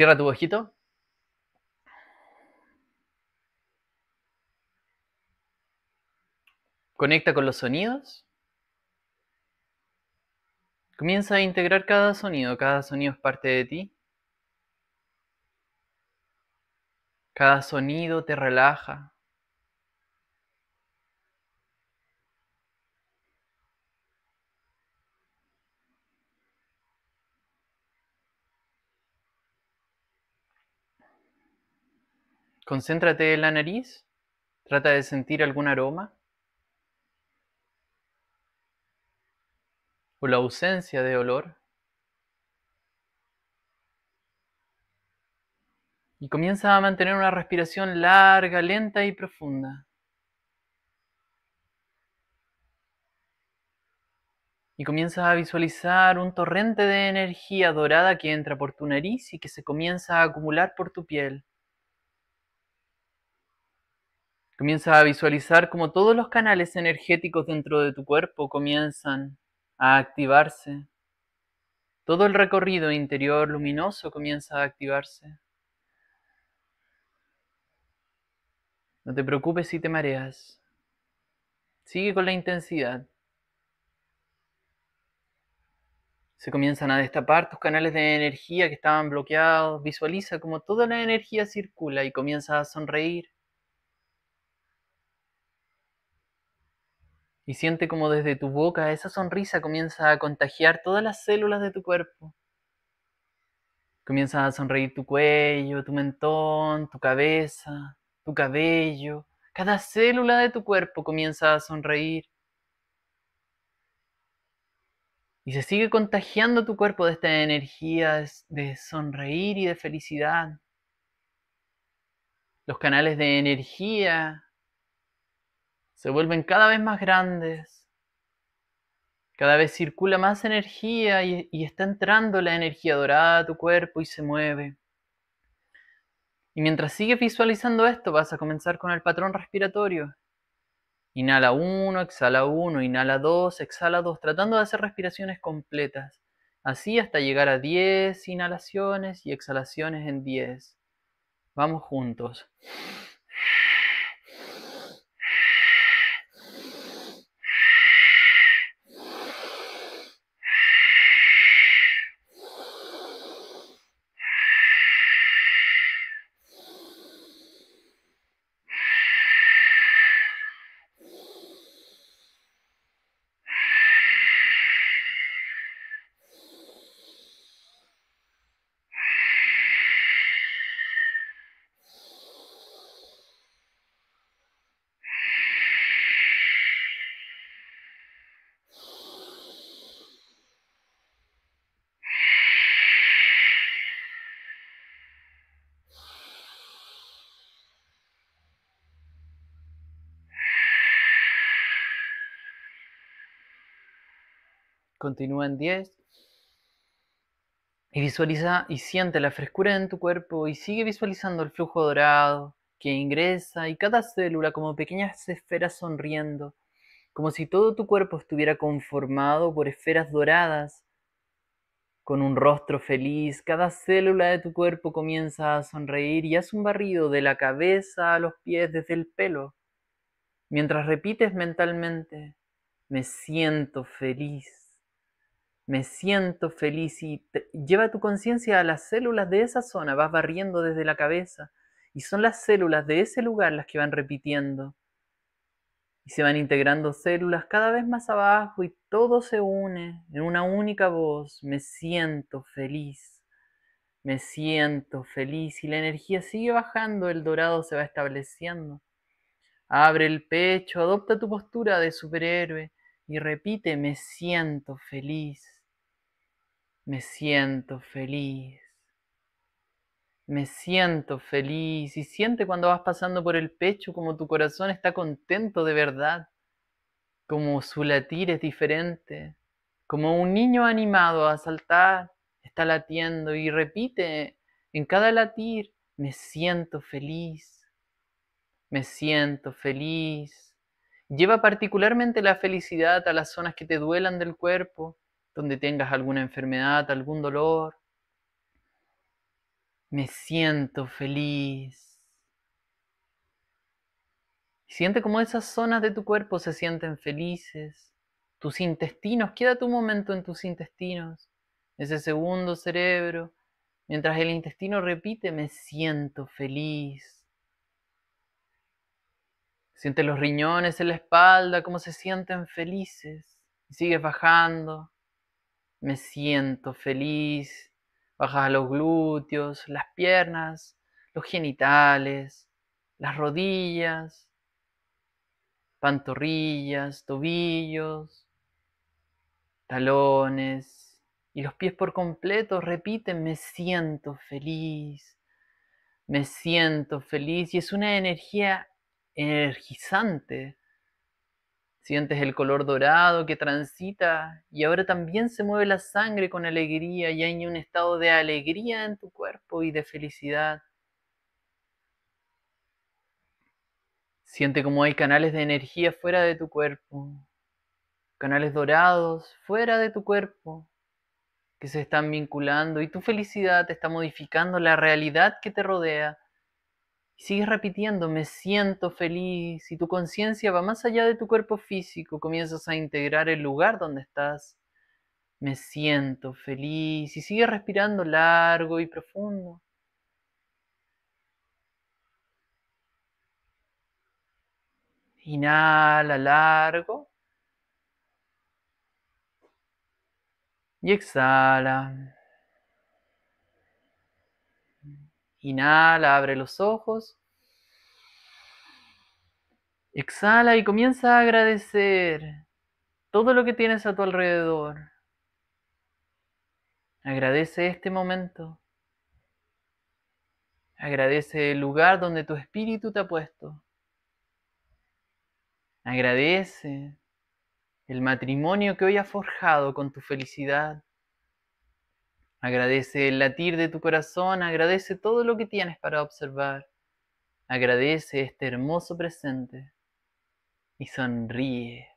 Cierra tu ojito. Conecta con los sonidos. Comienza a integrar cada sonido. Cada sonido es parte de ti. Cada sonido te relaja. Concéntrate en la nariz, trata de sentir algún aroma o la ausencia de olor. Y comienza a mantener una respiración larga, lenta y profunda. y comienza a visualizar un torrente de energía dorada que entra por tu nariz y que se comienza a acumular por tu piel. Comienza a visualizar como todos los canales energéticos dentro de tu cuerpo comienzan a activarse. Todo el recorrido interior luminoso comienza a activarse. No te preocupes si te mareas. Sigue con la intensidad. Se comienzan a destapar tus canales de energía que estaban bloqueados. Visualiza como toda la energía circula y comienza a sonreír. y siente como desde tu boca esa sonrisa comienza a contagiar todas las células de tu cuerpo. Comienza a sonreír tu cuello, tu mentón, tu cabeza, tu cabello. Cada célula de tu cuerpo comienza a sonreír. Y se sigue contagiando tu cuerpo de esta energía de sonreír y de felicidad. Los canales de energía se vuelven cada vez más grandes, cada vez circula más energía y, está entrando la energía dorada a tu cuerpo y se mueve. Y mientras sigues visualizando esto, vas a comenzar con el patrón respiratorio. Inhala 1, exhala 1, inhala 2, exhala 2, tratando de hacer respiraciones completas. Así hasta llegar a 10 inhalaciones y exhalaciones en 10. Vamos juntos. Continúa en 10. Y visualiza y siente la frescura en tu cuerpo y sigue visualizando el flujo dorado que ingresa y cada célula como pequeñas esferas sonriendo, como si todo tu cuerpo estuviera conformado por esferas doradas. Con un rostro feliz, cada célula de tu cuerpo comienza a sonreír y haz un barrido de la cabeza a los pies desde el pelo, mientras repites mentalmente, me siento feliz me siento feliz y lleva tu conciencia a las células de esa zona, vas barriendo desde la cabeza y son las células de ese lugar las que van repitiendo y se van integrando células cada vez más abajo y todo se une en una única voz, me siento feliz, me siento feliz y la energía sigue bajando, el dorado se va estableciendo. Abre el pecho, adopta tu postura de superhéroe y repite, me siento feliz. Me siento feliz. Me siento feliz y siente cuando vas pasando por el pecho como tu corazón está contento de verdad, como su latir es diferente, como un niño animado a saltar está latiendo y repite en cada latir, me siento feliz, me siento feliz. Lleva particularmente la felicidad a las zonas que te duelan del cuerpo donde tengas alguna enfermedad, algún dolor. Me siento feliz. Siente como esas zonas de tu cuerpo se sienten felices. Tus intestinos, queda un momento en tus intestinos, ese segundo cerebro, mientras el intestino repite, me siento feliz. Siente los riñones en la espalda, cómo se sienten felices. Y sigues bajando, me siento feliz, bajas los glúteos, las piernas, los genitales, las rodillas, pantorrillas, tobillos, talones y los pies por completo Repite, me siento feliz, me siento feliz y es una energía energizante Sientes el color dorado que transita y ahora también se mueve la sangre con alegría y hay un estado de alegría en tu cuerpo y de felicidad. Siente como hay canales de energía fuera de tu cuerpo, canales dorados fuera de tu cuerpo que se están vinculando y tu felicidad te está modificando la realidad que te rodea y sigues repitiendo, me siento feliz, y tu conciencia va más allá de tu cuerpo físico, comienzas a integrar el lugar donde estás, me siento feliz, y sigues respirando largo y profundo. Inhala largo y exhala. Inhala, abre los ojos. Exhala y comienza a agradecer todo lo que tienes a tu alrededor. Agradece este momento. Agradece el lugar donde tu espíritu te ha puesto. Agradece el matrimonio que hoy has forjado con tu felicidad. Agradece el latir de tu corazón, agradece todo lo que tienes para observar. Agradece este hermoso presente y sonríe.